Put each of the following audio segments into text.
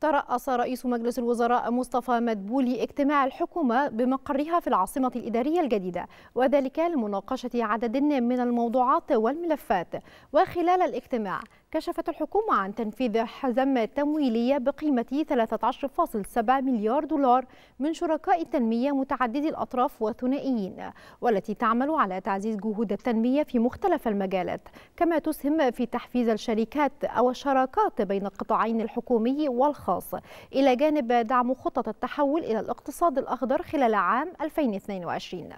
ترأس رئيس مجلس الوزراء مصطفى مدبولي اجتماع الحكومة بمقرها في العاصمة الإدارية الجديدة وذلك لمناقشة عدد من الموضوعات والملفات وخلال الاجتماع كشفت الحكومة عن تنفيذ حزمة تمويلية بقيمة 13.7 مليار دولار من شركاء التنمية متعددي الأطراف والثنائيين والتي تعمل على تعزيز جهود التنمية في مختلف المجالات كما تسهم في تحفيز الشركات أو الشراكات بين القطاعين الحكومي والخاص إلى جانب دعم خطط التحول إلى الاقتصاد الأخضر خلال عام 2022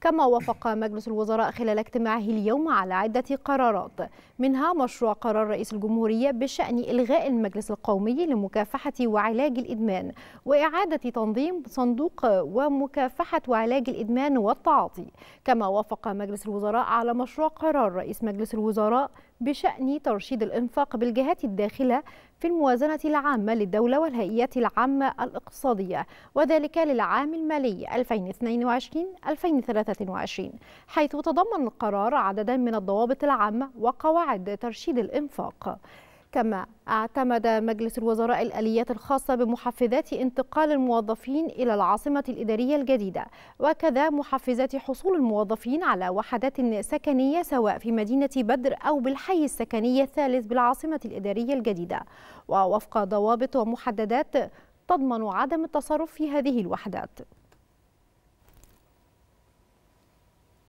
كما وافق مجلس الوزراء خلال اجتماعه اليوم على عدة قرارات منها مشروع قرار رئيس رئيس الجمهورية بشأن إلغاء المجلس القومي لمكافحة وعلاج الإدمان وإعادة تنظيم صندوق ومكافحة وعلاج الإدمان والتعاطي كما وافق مجلس الوزراء على مشروع قرار رئيس مجلس الوزراء بشأن ترشيد الإنفاق بالجهات الداخلة في الموازنة العامة للدولة والهيئات العامة الاقتصادية وذلك للعام المالي 2022-2023 حيث تضمن القرار عددا من الضوابط العامة وقواعد ترشيد الإنفاق الاتفاق كما اعتمد مجلس الوزراء الآليات الخاصة بمحفزات انتقال الموظفين إلى العاصمة الإدارية الجديدة وكذا محفزات حصول الموظفين على وحدات سكنية سواء في مدينة بدر أو بالحي السكني الثالث بالعاصمة الإدارية الجديدة ووفق ضوابط ومحددات تضمن عدم التصرف في هذه الوحدات